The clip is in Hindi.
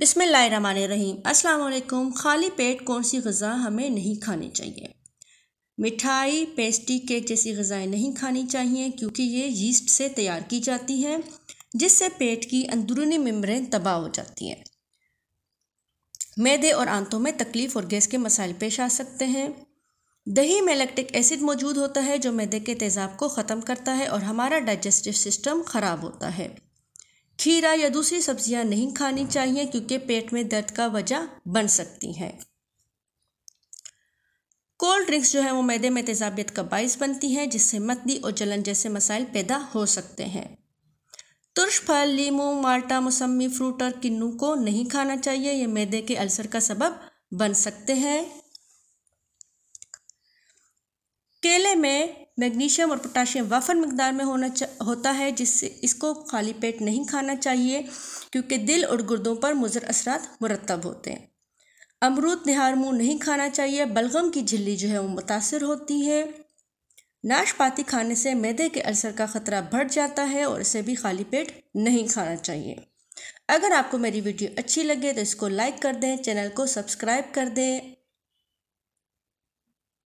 बिसमीम अस्सलाम खाली पेट कौन सी गज़ा हमें नहीं खानी चाहिए मिठाई पेस्ट्री केक जैसी गज़ाएँ नहीं खानी चाहिए क्योंकि ये यीस्ट से तैयार की जाती हैं जिससे पेट की अंदरूनी मम्बरें तबाह हो जाती हैं मैदे और आंतों में तकलीफ़ और गैस के मसाइल पेश आ सकते हैं दही में लैक्टिक एसिड मौजूद होता है जो मैदे के तेज़ाब को ख़त्म करता है और हमारा डाइजेस्टिव सिस्टम ख़राब होता है खीरा या दूसरी सब्जियां नहीं खानी चाहिए क्योंकि पेट में दर्द का वजह बन सकती हैं कोल्ड ड्रिंक्स जो है वो मैदे में तेजाबियत का बायस बनती हैं जिससे मतली और जलन जैसे मसाइल पैदा हो सकते हैं तुर्श फल लीमू माल्टा मौसमी फ्रूट और किन्नू को नहीं खाना चाहिए ये मैदे के अल्सर का सबब बन सकते हैं केले में मैग्नीशियम और पोटाशियम वफन मकदार में होना होता है जिससे इसको खाली पेट नहीं खाना चाहिए क्योंकि दिल और गुर्दों पर मुजर असरा मुरतब होते हैं अमरूद निहार मुँह नहीं खाना चाहिए बलगम की झिल्ली जो है वो मुतासर होती है नाशपाती खाने से मैदे के असर का ख़तरा बढ़ जाता है और इसे भी खाली पेट नहीं खाना चाहिए अगर आपको मेरी वीडियो अच्छी लगे तो इसको लाइक कर दें चैनल को सब्सक्राइब कर दें